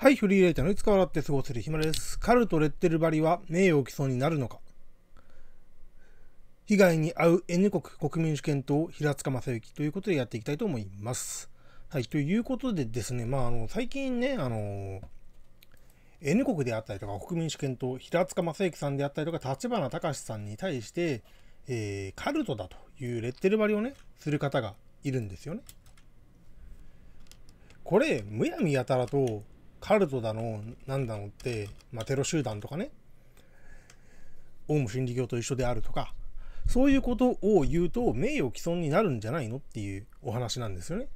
はい、フリーライターのいつか笑って過ごせる暇です。カルト・レッテルバリは名誉毀損になるのか被害に遭う N 国国民主権党平塚正幸ということでやっていきたいと思います。はい、ということでですね、まあ、あの、最近ね、あの、N 国であったりとか国民主権党平塚正幸さんであったりとか立花隆さんに対して、えー、カルトだというレッテルバりをね、する方がいるんですよね。これ、むやみやたらとカルトだのなんだのって、まあ、テロ集団とかねオウム真理教と一緒であるとかそういうことを言うと名誉毀損になるんじゃないのっていうお話なんですよね。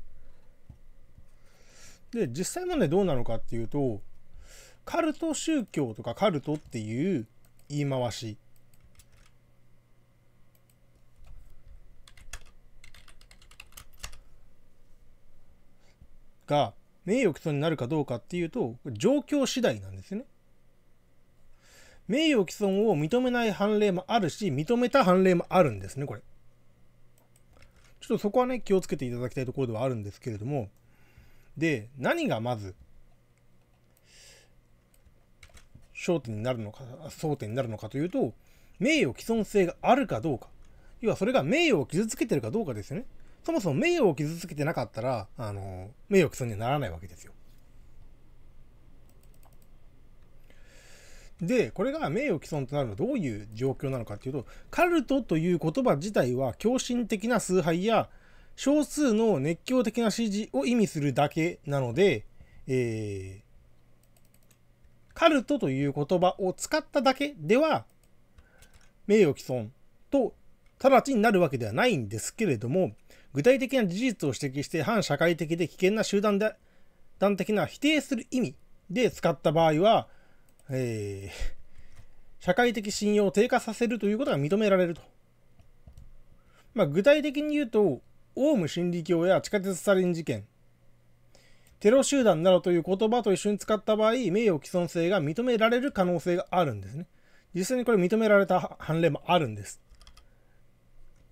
で実際もね、どうなのかっていうとカルト宗教とかカルトっていう言い回しが名誉毀損になるかどうかっていうと状況次第なんですよね。名誉毀損を認めない判例もあるし認めた判例もあるんですねこれ。ちょっとそこはね気をつけていただきたいところではあるんですけれどもで何がまず焦点になるのか争点になるのかというと名誉毀損性があるかどうか要はそれが名誉を傷つけてるかどうかですよねそもそも名誉を傷つけてなかったら、あの、名誉毀損にはならないわけですよ。で、これが名誉毀損となるのはどういう状況なのかっていうと、カルトという言葉自体は狂信的な崇拝や少数の熱狂的な支持を意味するだけなので、えー、カルトという言葉を使っただけでは、名誉毀損と直ちになるわけではないんですけれども、具体的な事実を指摘して反社会的で危険な集団で団的な否定する意味で使った場合は、えー、社会的信用を低下させるということが認められると。まあ、具体的に言うと、オウム真理教や地下鉄サリン事件、テロ集団などという言葉と一緒に使った場合、名誉毀損性が認められる可能性があるんですね。実際にこれ認められた判例もあるんです。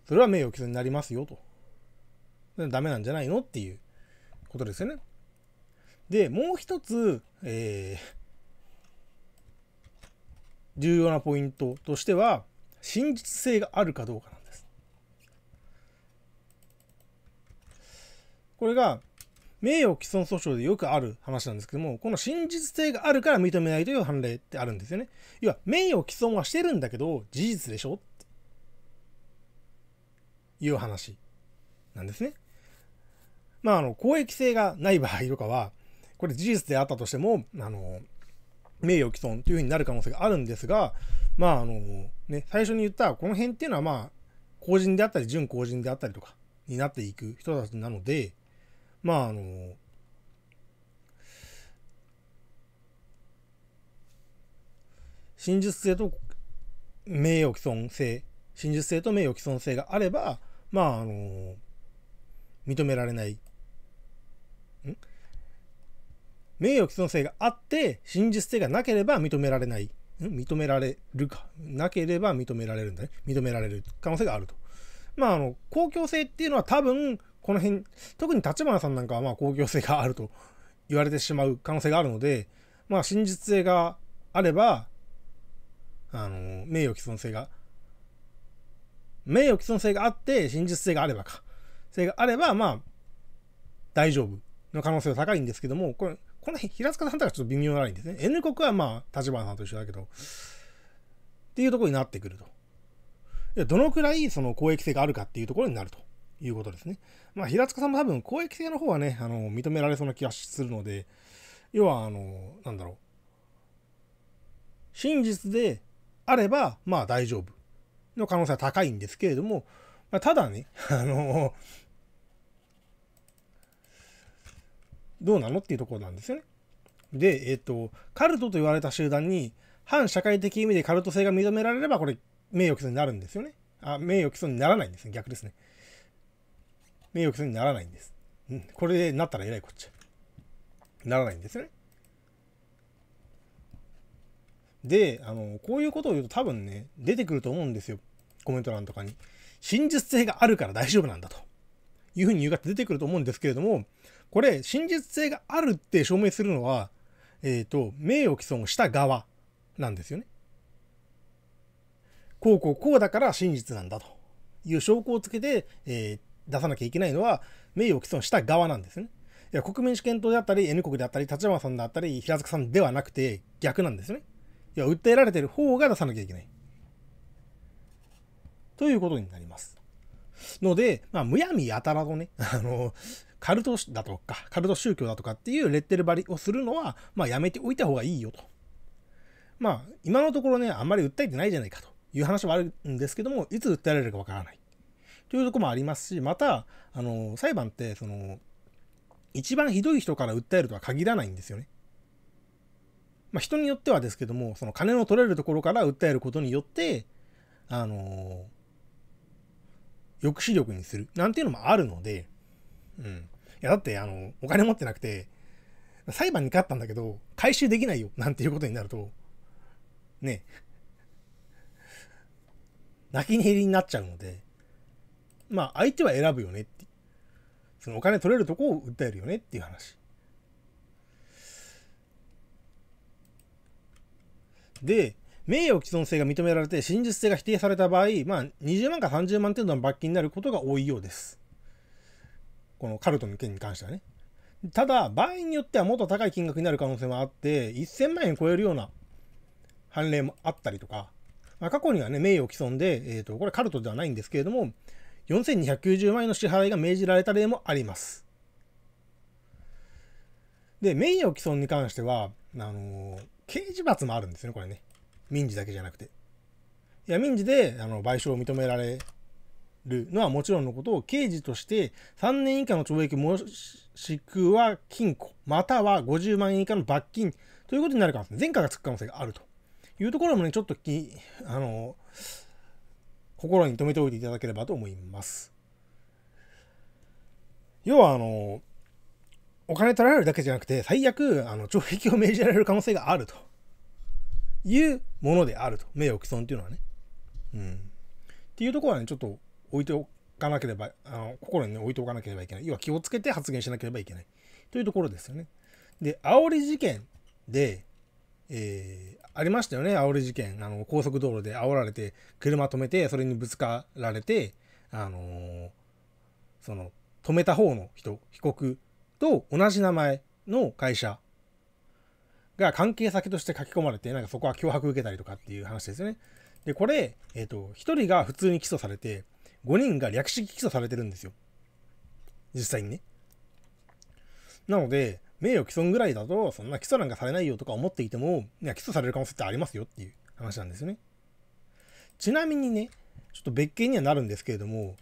それは名誉毀損になりますよと。ダメなんじゃないのっていうことですよね。で、もう一つ、えー、重要なポイントとしては、真実性があるかどうかなんです。これが、名誉毀損訴訟でよくある話なんですけども、この真実性があるから認めないという判例ってあるんですよね。要は、名誉毀損はしてるんだけど、事実でしょっていう話なんですね。まあ、あの、公益性がない場合とかは、これ事実であったとしても、あの、名誉毀損というふうになる可能性があるんですが、まあ、あの、ね、最初に言った、この辺っていうのは、まあ、公人であったり、準公人であったりとか、になっていく人たちなので、まあ、あの、真実性と名誉毀損性、真実性と名誉毀損性があれば、まあ、あの、認められない名誉毀損性があって真実性がなければ認められない認められるかなければ認められるんだね認められる可能性があるとまああの公共性っていうのは多分この辺特に立花さんなんかはまあ公共性があると言われてしまう可能性があるのでまあ真実性があればあの名誉毀損性が名誉毀損性があって真実性があればか性があればまあ大丈夫の可能性は高いんですけどもこれこの平塚さんとはちょっと微妙なラインですね。N 国はまあ、立花さんと一緒だけど、っていうところになってくると。どのくらいその公益性があるかっていうところになるということですね。まあ、平塚さんも多分公益性の方はね、あの、認められそうな気がするので、要は、あの、なんだろう。真実であれば、まあ大丈夫の可能性は高いんですけれども、まあ、ただね、あのどうなのっていうところなんですよね。で、えっ、ー、と、カルトと言われた集団に、反社会的意味でカルト性が認められれば、これ、名誉毀損になるんですよね。あ、名誉毀損にならないんですね。逆ですね。名誉毀損にならないんです。うん、これでなったらえらいこっちならないんですよね。で、あの、こういうことを言うと多分ね、出てくると思うんですよ。コメント欄とかに。真実性があるから大丈夫なんだと。いうふうに言うて出てくると思うんですけれども、これ、真実性があるって証明するのは、えっ、ー、と、名誉毀損をした側なんですよね。こうこうこうだから真実なんだという証拠をつけて、えー、出さなきゃいけないのは名誉毀損した側なんですね。いや国民主権党であったり N 国であったり立花さんであったり平塚さんではなくて逆なんですね。いや訴えられてる方が出さなきゃいけない。ということになります。ので、まあ、むやみやたらとね、あの、カルトだとか、カルト宗教だとかっていうレッテル張りをするのは、まあやめておいた方がいいよと。まあ、今のところね、あんまり訴えてないじゃないかという話はあるんですけども、いつ訴えられるかわからない。というとこもありますし、また、あの、裁判って、その、一番ひどい人から訴えるとは限らないんですよね。まあ、人によってはですけども、その金の取れるところから訴えることによって、あの抑止力にするなんていうのもあるので、うん。や、だって、あの、お金持ってなくて、裁判に勝ったんだけど、回収できないよ、なんていうことになると、ね、泣き寝入りになっちゃうので、まあ、相手は選ぶよねって。そのお金取れるとこを訴えるよねっていう話。で、名誉毀損性が認められて真実性が否定された場合、まあ、20万か30万程度の罰金になることが多いようです。このカルトの件に関してはね。ただ、場合によってはもっと高い金額になる可能性もあって、1000万円超えるような判例もあったりとか、まあ、過去にはね、名誉毀損で、えっ、ー、と、これカルトではないんですけれども、4290万円の支払いが命じられた例もあります。で、名誉毀損に関しては、あのー、刑事罰もあるんですよね、これね。民事だけじゃなくて。いや、民事で、あの、賠償を認められるのはもちろんのことを刑事として3年以下の懲役もしくは禁錮または50万円以下の罰金ということになるか前科がつく可能性があるというところもねちょっときあの心に留めておいていただければと思います要はあのお金取られるだけじゃなくて最悪あの懲役を命じられる可能性があるというものであると名誉毀損っていうのはねうんっていうところはねちょっと置いておかなければ、あの心に、ね、置いておかなければいけない。要は気をつけて発言しなければいけない。というところですよね。で、煽り事件で、えー、ありましたよね、煽り事件。あの高速道路で煽られて、車止めて、それにぶつかられて、あのー、その、止めた方の人、被告と同じ名前の会社が関係先として書き込まれて、なんかそこは脅迫受けたりとかっていう話ですよね。で、これ、えっ、ー、と、1人が普通に起訴されて、5人が略式起訴されてるんですよ。実際にね。なので、名誉毀損ぐらいだと、そんな起訴なんかされないよとか思っていても、いや、起訴される可能性ってありますよっていう話なんですよね。ちなみにね、ちょっと別件にはなるんですけれども、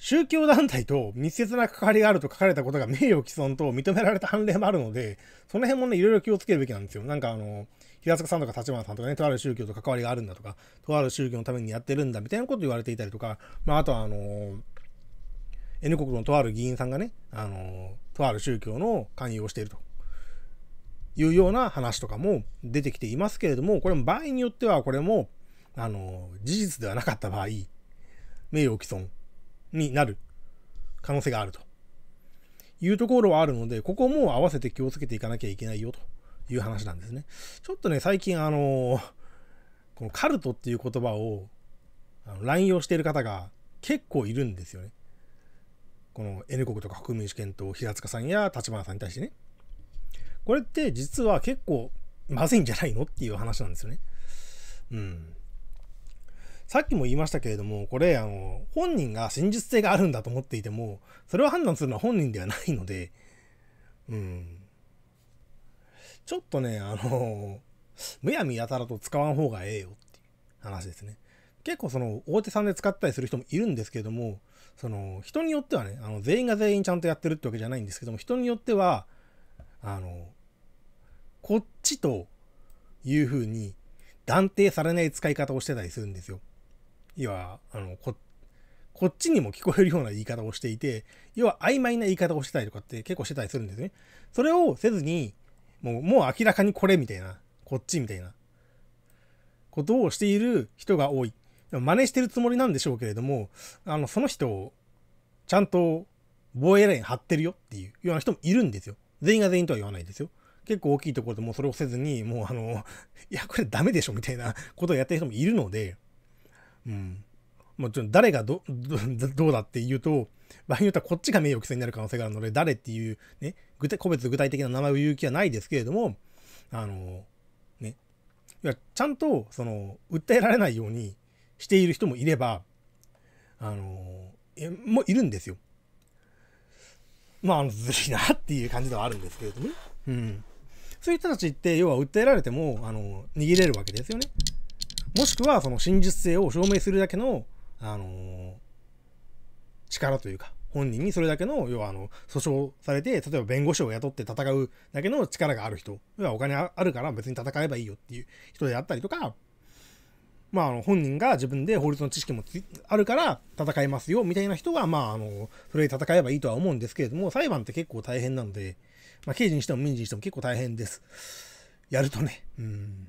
宗教団体と密接な関わりがあると書かれたことが名誉毀損と認められた判例もあるので、その辺もね、いろいろ気をつけるべきなんですよ。なんかあの、平塚さんとか立花さんとかね、とある宗教と関わりがあるんだとか、とある宗教のためにやってるんだみたいなこと言われていたりとか、まあ、あとはあの、N 国のとある議員さんがね、あの、とある宗教の勧誘をしていると。いうような話とかも出てきていますけれども、これも場合によっては、これも、あの、事実ではなかった場合、名誉毀損になる可能性があるというところはあるので、ここも合わせて気をつけていかなきゃいけないよという話なんですね。ちょっとね、最近あのこのカルトっていう言葉を乱用している方が結構いるんですよね。この N 国とか国民主権と平塚さんや立花さんに対してね。これって実は結構まずいんじゃないのっていう話なんですよね。うん。さっきも言いましたけれども、これ、あの、本人が真実性があるんだと思っていても、それを判断するのは本人ではないので、うん。ちょっとね、あの、むやみやたらと使わん方がええよっていう話ですね。結構その大手さんで使ったりする人もいるんですけども、その人によってはね、あの全員が全員ちゃんとやってるってわけじゃないんですけども、人によっては、あの、こっちというふうに断定されない使い方をしてたりするんですよ。要はあのここっちにも聞こえるような言い方をしていて要は曖昧な言い方をしてたりとかって結構してたりするんですねそれをせずにもうもう明らかにこれみたいなこっちみたいなことをしている人が多い真似してるつもりなんでしょうけれどもあのその人をちゃんと防衛ライン張ってるよっていうような人もいるんですよ全員が全員とは言わないですよ結構大きいところでもそれをせずにもうあの いやこれダメでしょみたいなことをやってる人もいるのでうん。もちろん誰が どうだって言うと、場合によってはこっちが名誉毀損になる可能性があるので、誰っていう、ね、具体個別具体的な名前を言う気はないですけれども、あの、ね、いやちゃんと、その、訴えられないようにしている人もいれば、あの、えもいるんですよ。まあ、ずるいなっていう感じではあるんですけれどもね。うん。そういう人たちって、要は訴えられても、あの、逃げれるわけですよね。もしくはその真実性を証明するだけの、あのー、力というか、本人にそれだけの、要はあの、訴訟されて、例えば弁護士を雇って戦うだけの力がある人、要はお金あるから別に戦えばいいよっていう人であったりとか、まあ、あの本人が自分で法律の知識もあるから戦いますよみたいな人は、まあ、あのそれで戦えばいいとは思うんですけれども裁判って結構大変なので、まあ、刑事にしても民事にしても結構大変です。やるとね。うん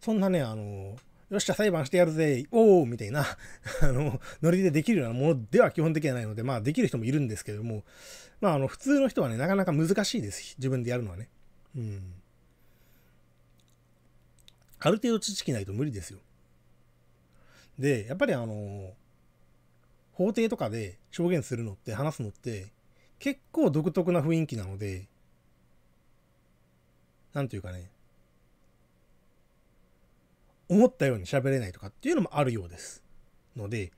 そんなね、あの、よっしゃ、裁判してやるぜ、おおみたいな あの、ノリでできるようなものでは基本的にはないので、まあ、できる人もいるんですけれども、まあ、あの、普通の人はね、なかなか難しいです。自分でやるのはね。うん。ある程度知識ないと無理ですよ。で、やっぱりあの、法廷とかで証言するのって、話すのって、結構独特な雰囲気なので、なんていうかね、思ったように喋れないとかっていうのもあるようですので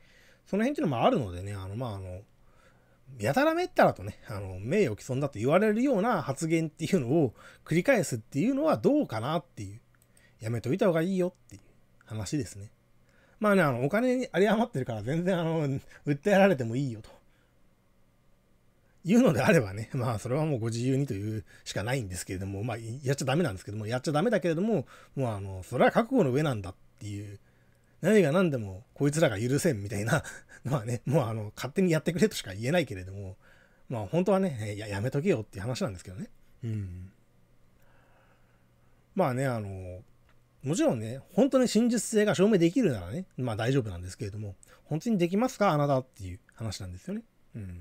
その辺っていうのもあるのでねあのまああのやたらめったらとねあの名誉毀損だと言われるような発言っていうのを繰り返すっていうのはどうかなっていうやめといた方がいいよっていう話ですねまあねあのお金に有り余ってるから全然あの訴えられてもいいよと言うのであればね、まあそれはもうご自由にというしかないんですけれども、まあやっちゃダメなんですけども、やっちゃダメだけれども、もうあの、それは覚悟の上なんだっていう、何が何でもこいつらが許せんみたいなのは ね、もうあの、勝手にやってくれとしか言えないけれども、まあ本当はね、ややめとけよっていう話なんですけどね。うん。まあね、あの、もちろんね、本当に真実性が証明できるならね、まあ大丈夫なんですけれども、本当にできますかあなたっていう話なんですよね。うん。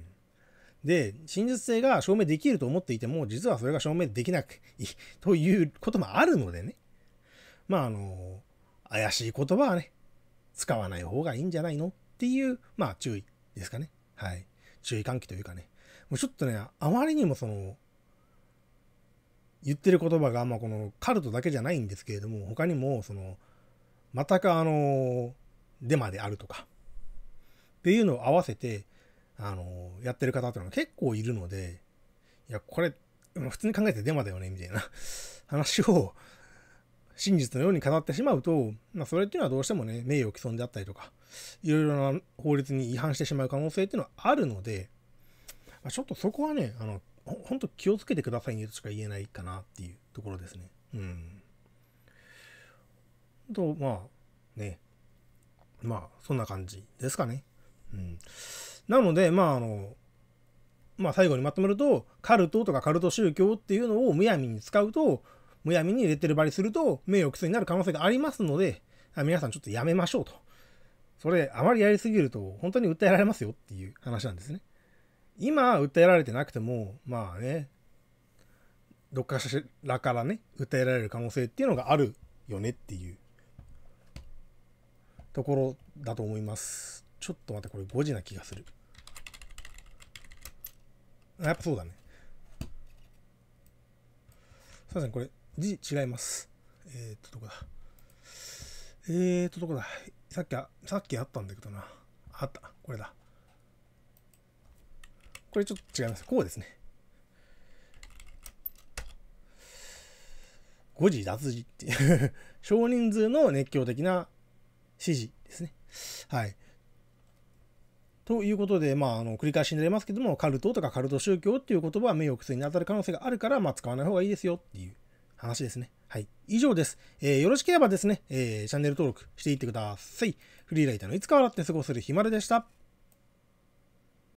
で、真実性が証明できると思っていても、実はそれが証明できなくい ということもあるのでね。まあ、あの、怪しい言葉はね、使わない方がいいんじゃないのっていう、まあ、注意ですかね。はい。注意喚起というかね。もうちょっとね、あまりにもその、言ってる言葉が、まあ、このカルトだけじゃないんですけれども、他にも、その、またかあの、デマであるとか、っていうのを合わせて、あの、やってる方っていうのが結構いるので、いや、これ、普通に考えてデマだよね、みたいな 話を真実のように語ってしまうと、まあ、それっていうのはどうしてもね、名誉毀損であったりとか、いろいろな法律に違反してしまう可能性っていうのはあるので、まあ、ちょっとそこはね、あの、ほんと気をつけてくださいねとしか言えないかなっていうところですね。うん。と、まあ、ね。まあ、そんな感じですかね。うん。なので、まああの、まあ、最後にまとめると、カルトとかカルト宗教っていうのをむやみに使うと、むやみにレッテル貼りすると、名誉毀損になる可能性がありますので、皆さんちょっとやめましょうと。それ、あまりやりすぎると、本当に訴えられますよっていう話なんですね。今、訴えられてなくても、まあね、どっかしらからね、訴えられる可能性っていうのがあるよねっていうところだと思います。ちょっと待って、これ5時な気がする。やっぱそうだね。すいません、これ、字違います。えー、っと、どこだえー、っと、どこださっきあ、さっきあったんだけどな。あった。これだ。これちょっと違います。こうですね。誤字脱字っていう 少人数の熱狂的な指示ですね。はい。ということで、まあ、あの繰り返しになりますけども、カルトとかカルト宗教っていう言葉は名誉癖に当たる可能性があるから、まあ、使わない方がいいですよっていう話ですね。はい。以上です。えー、よろしければですね、えー、チャンネル登録していってください。フリーライターのいつか笑って過ごせるひまるでした。